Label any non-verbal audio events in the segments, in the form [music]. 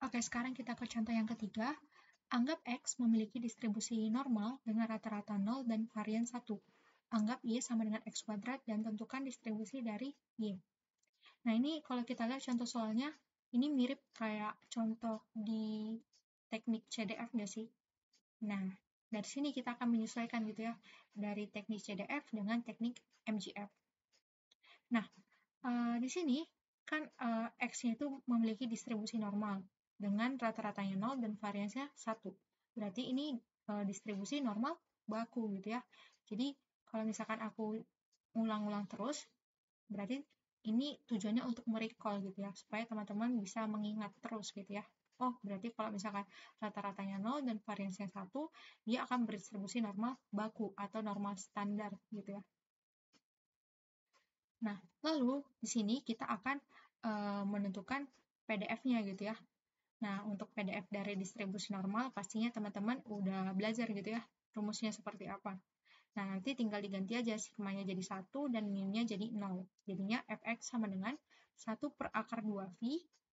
Oke, sekarang kita ke contoh yang ketiga. Anggap X memiliki distribusi normal dengan rata-rata 0 dan varian 1. Anggap Y sama dengan X kuadrat dan tentukan distribusi dari Y. Nah, ini kalau kita lihat contoh soalnya, ini mirip kayak contoh di teknik CDF nggak sih? Nah, dari sini kita akan menyesuaikan gitu ya, dari teknik CDF dengan teknik MGF. Nah, uh, di sini kan uh, X-nya itu memiliki distribusi normal dengan rata-ratanya 0 dan variansnya 1. Berarti ini e, distribusi normal baku gitu ya. Jadi kalau misalkan aku ulang-ulang terus, berarti ini tujuannya untuk merecall gitu ya, supaya teman-teman bisa mengingat terus gitu ya. Oh, berarti kalau misalkan rata-ratanya 0 dan variansnya 1, dia akan berdistribusi normal baku atau normal standar gitu ya. Nah, lalu di sini kita akan e, menentukan PDF-nya gitu ya. Nah, untuk PDF dari distribusi normal, pastinya teman-teman udah belajar gitu ya, rumusnya seperti apa. Nah, nanti tinggal diganti aja sigma-nya jadi 1 dan mu-nya jadi 0. Jadinya fx sama dengan 1 per akar 2v,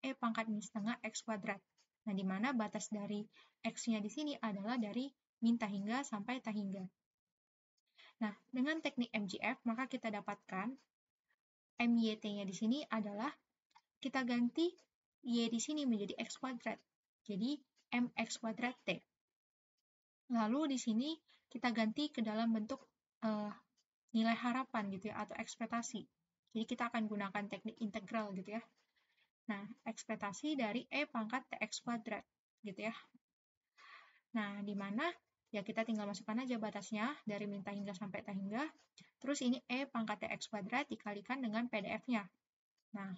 e pangkat min setengah x kuadrat. Nah, di mana batas dari x-nya di sini adalah dari min hingga sampai tak hingga. Nah, dengan teknik MGF, maka kita dapatkan MYT-nya di sini adalah kita ganti Y di sini menjadi X kuadrat. Jadi MX kuadrat T. Lalu di sini kita ganti ke dalam bentuk uh, nilai harapan gitu ya, atau ekspektasi. Jadi kita akan gunakan teknik integral gitu ya. Nah, ekspektasi dari E pangkat TX kuadrat gitu ya. Nah, di mana ya kita tinggal masukkan aja batasnya dari minta hingga sampai tak hingga. Terus ini E pangkat TX kuadrat dikalikan dengan PDF-nya. Nah,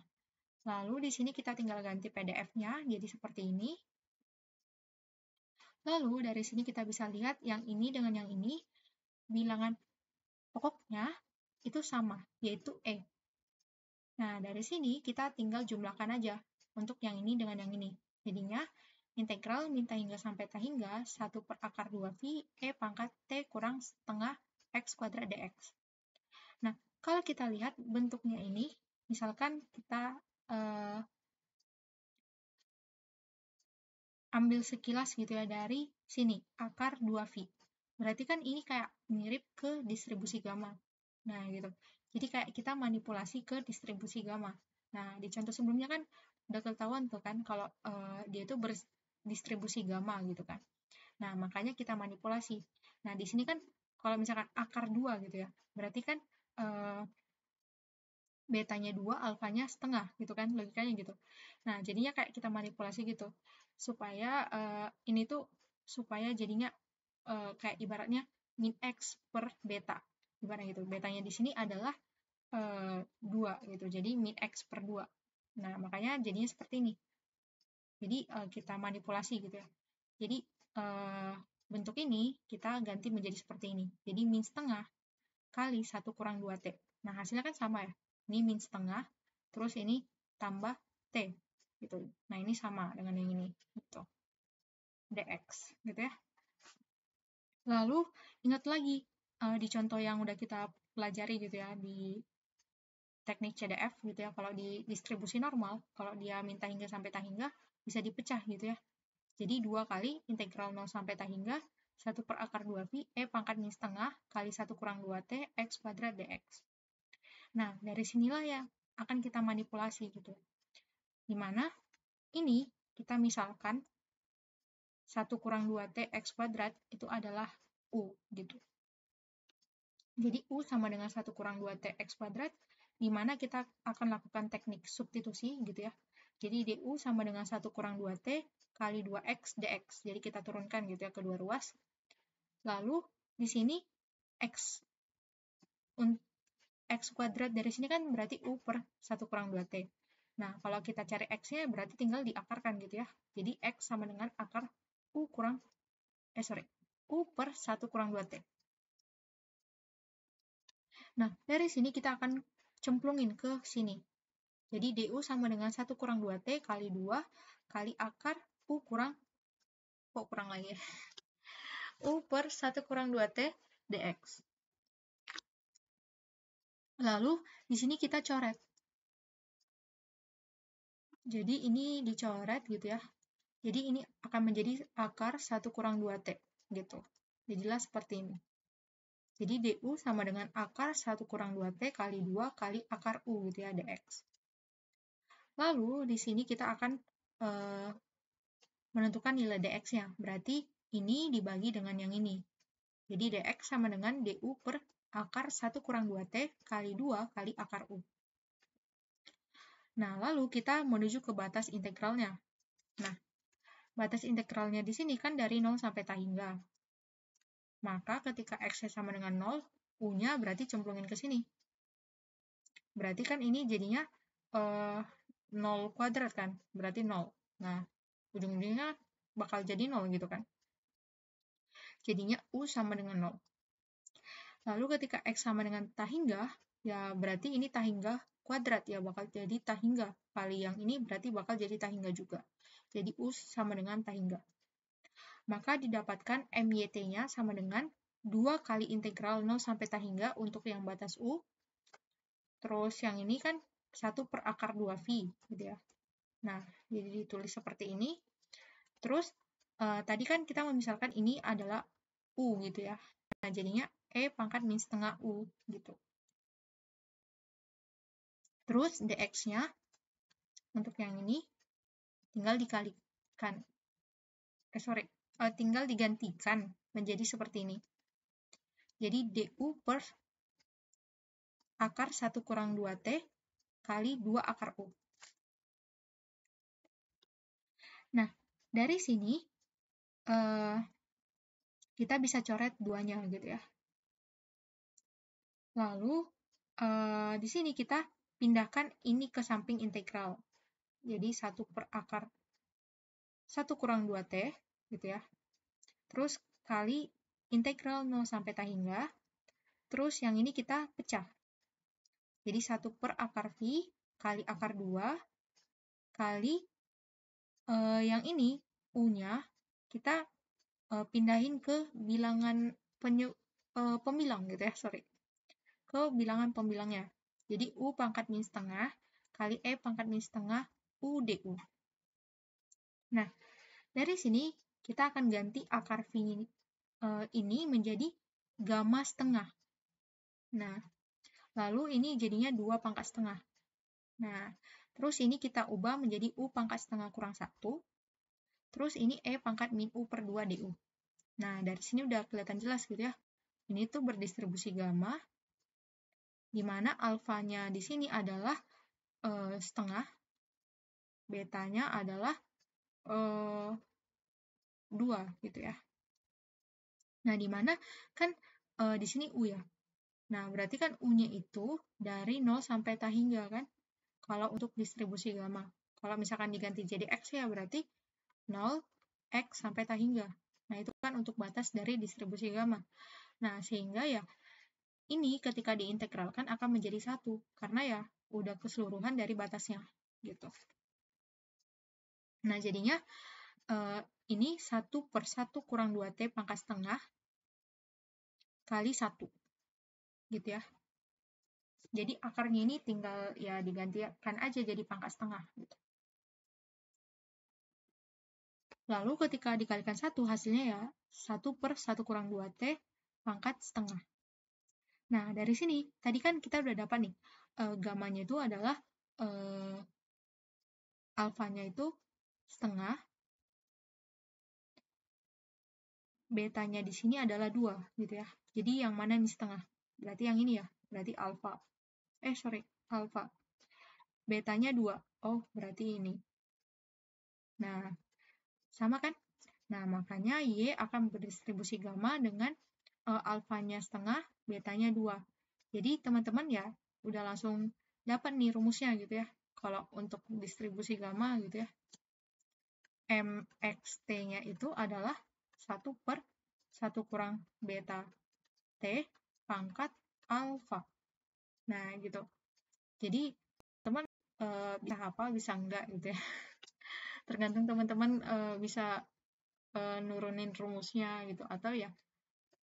Lalu di sini kita tinggal ganti PDF-nya jadi seperti ini. Lalu dari sini kita bisa lihat yang ini dengan yang ini, bilangan pokoknya itu sama, yaitu E. Nah, dari sini kita tinggal jumlahkan aja untuk yang ini dengan yang ini. Jadinya integral minta hingga sampai tak hingga 1 per akar 2V E pangkat T kurang setengah X kuadrat DX. Nah, kalau kita lihat bentuknya ini, misalkan kita uh, ambil sekilas gitu ya dari sini, akar 2V. Berarti kan ini kayak mirip ke distribusi gamma. Nah, gitu. Jadi kayak kita manipulasi ke distribusi gamma. Nah, di contoh sebelumnya kan udah ketahuan tuh kan kalau uh, dia itu berdistribusi gamma gitu kan. Nah, makanya kita manipulasi. Nah, di sini kan kalau misalkan akar 2 gitu ya, berarti kan uh, betanya 2, alfanya setengah gitu kan logikanya gitu. Nah, jadinya kayak kita manipulasi gitu supaya uh, ini tuh supaya jadinya uh, kayak ibaratnya min x per beta. Ibaratnya gitu. Betanya di sini adalah uh, gitu. Jadi min x per 2. Nah, makanya jadinya seperti ini. Jadi uh, kita manipulasi gitu ya. Jadi uh, bentuk ini kita ganti menjadi seperti ini. Jadi min setengah kali satu kurang 2t. Nah, hasilnya kan sama ya ini min setengah terus ini tambah t gitu nah ini sama dengan yang ini gitu dx gitu ya lalu ingat lagi uh, di contoh yang udah kita pelajari gitu ya di teknik CDF gitu ya kalau di distribusi normal kalau dia minta hingga sampai tak hingga bisa dipecah gitu ya jadi dua kali integral 0 sampai tak hingga 1 per akar 2 pi e pangkat min setengah kali 1 kurang 2 t x kuadrat dx Nah, dari sinilah yang akan kita manipulasi gitu. Dimana ini kita misalkan 1 kurang 2t x kuadrat itu adalah u gitu. Jadi u sama dengan 1 kurang 2t x kuadrat di mana kita akan lakukan teknik substitusi gitu ya. Jadi DU sama dengan 1 kurang 2T kali 2X DX. Jadi kita turunkan gitu ya ke dua ruas. Lalu di sini X X kuadrat dari sini kan berarti U per 1 kurang 2T. Nah, kalau kita cari X-nya berarti tinggal diakarkan gitu ya. Jadi X sama dengan akar U kurang, eh sorry, U per 1 kurang 2T. Nah, dari sini kita akan cemplungin ke sini. Jadi DU sama dengan 1 kurang 2T kali 2 kali akar U kurang, kok kurang lagi ya? [laughs] U per 1 kurang 2T dx. Lalu di sini kita coret. Jadi ini dicoret gitu ya. Jadi ini akan menjadi akar 1 kurang 2T gitu. Jadilah seperti ini. Jadi DU sama dengan akar 1 kurang 2T kali 2 kali akar U gitu ya, DX. Lalu di sini kita akan e, menentukan nilai DX-nya. Berarti ini dibagi dengan yang ini. Jadi DX sama dengan DU per akar 1 kurang 2T kali 2 kali akar U. Nah, lalu kita menuju ke batas integralnya. Nah, batas integralnya di sini kan dari 0 sampai tak hingga. Maka ketika X sama dengan 0, U-nya berarti cemplungin ke sini. Berarti kan ini jadinya uh, eh, 0 kuadrat kan, berarti 0. Nah, ujung-ujungnya bakal jadi 0 gitu kan. Jadinya U sama dengan 0. Lalu ketika X sama dengan tahingga, ya berarti ini tahingga kuadrat ya bakal jadi tahingga Kali yang ini berarti bakal jadi tahingga juga. Jadi U sama dengan tahingga. Maka didapatkan MYT-nya sama dengan 2 kali integral 0 sampai tahingga untuk yang batas U. Terus yang ini kan 1 per akar 2V gitu ya. Nah, jadi ditulis seperti ini. Terus eh, tadi kan kita memisalkan ini adalah U gitu ya. Nah, jadinya E pangkat min setengah U gitu. Terus DX-nya untuk yang ini tinggal dikalikan. Eh sorry, Uh, tinggal digantikan menjadi seperti ini. Jadi DU per akar 1 kurang 2T kali 2 akar U. Nah, dari sini uh, kita bisa coret duanya gitu ya. Lalu, uh, di sini kita pindahkan ini ke samping integral. Jadi satu per akar satu kurang 2T, gitu ya. Terus kali integral 0 sampai t hingga. Terus yang ini kita pecah. Jadi satu per akar V kali akar 2 kali uh, yang ini U-nya kita uh, pindahin ke bilangan penyu, uh, pembilang gitu ya, sorry ke bilangan pembilangnya. Jadi U pangkat min setengah kali E pangkat min setengah U DU. Nah, dari sini kita akan ganti akar V ini e, menjadi gamma setengah. Nah, lalu ini jadinya 2 pangkat setengah. Nah, terus ini kita ubah menjadi U pangkat setengah kurang 1. Terus ini E pangkat min U per 2 DU. Nah, dari sini udah kelihatan jelas gitu ya. Ini tuh berdistribusi gamma di mana alfanya di sini adalah e, setengah, betanya adalah e, dua, gitu ya. Nah, di mana kan e, di sini U ya. Nah, berarti kan U-nya itu dari 0 sampai tak hingga kan? Kalau untuk distribusi gamma. Kalau misalkan diganti jadi X ya berarti 0, X sampai tak hingga. Nah, itu kan untuk batas dari distribusi gamma. Nah, sehingga ya ini ketika diintegralkan akan menjadi satu, karena ya udah keseluruhan dari batasnya, gitu. Nah, jadinya eh, ini satu per satu kurang 2T pangkat setengah kali satu, gitu ya. Jadi akarnya ini tinggal ya digantikan aja jadi pangkat setengah, gitu. Lalu ketika dikalikan satu hasilnya ya satu per satu kurang 2T pangkat setengah. Nah, dari sini, tadi kan kita udah dapat nih, e, gamanya itu adalah e, alfanya itu setengah, betanya di sini adalah dua gitu ya. Jadi yang mana ini setengah? Berarti yang ini ya, berarti alfa. Eh, sorry, alfa. Betanya dua. Oh, berarti ini. Nah, sama kan? Nah, makanya Y akan berdistribusi gamma dengan uh, alfanya setengah, betanya dua. Jadi teman-teman ya udah langsung dapat nih rumusnya gitu ya. Kalau untuk distribusi gamma gitu ya. MXT-nya itu adalah satu per satu kurang beta T pangkat alfa. Nah, gitu. Jadi, teman e, bisa apa, bisa enggak gitu ya. [laughs] Tergantung teman-teman e, bisa e, nurunin rumusnya gitu. Atau ya,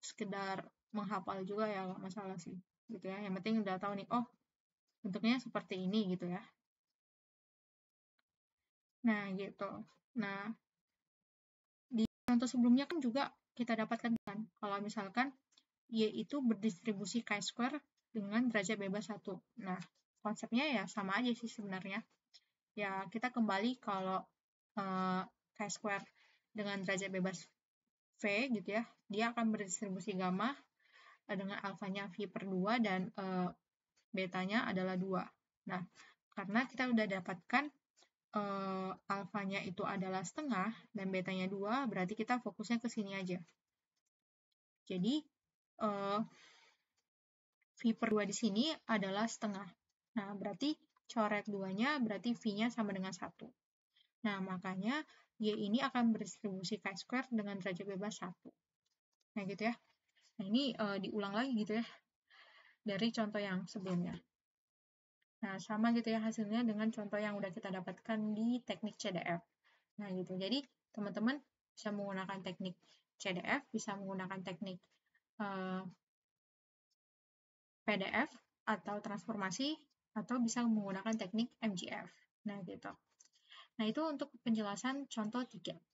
sekedar menghafal juga ya nggak masalah sih gitu ya yang penting udah tahu nih oh bentuknya seperti ini gitu ya nah gitu nah di contoh sebelumnya kan juga kita dapatkan kan kalau misalkan y itu berdistribusi chi square dengan derajat bebas satu nah konsepnya ya sama aja sih sebenarnya ya kita kembali kalau uh, eh, chi square dengan derajat bebas V gitu ya, dia akan berdistribusi gamma eh, dengan alfanya V per 2 dan e, betanya adalah 2. Nah, karena kita sudah dapatkan e, alfanya itu adalah setengah dan betanya 2, berarti kita fokusnya ke sini aja. Jadi, e, V per 2 di sini adalah setengah. Nah, berarti coret duanya, berarti V-nya sama dengan 1. Nah, makanya Y ini akan berdistribusi chi-square dengan derajat bebas 1. Nah, gitu ya. Nah, ini e, diulang lagi gitu ya dari contoh yang sebelumnya. Nah, sama gitu ya hasilnya dengan contoh yang udah kita dapatkan di teknik CDF. Nah, gitu. Jadi, teman-teman bisa menggunakan teknik CDF, bisa menggunakan teknik uh, eh, PDF atau transformasi, atau bisa menggunakan teknik MGF. Nah, gitu. Nah, itu untuk penjelasan contoh 3.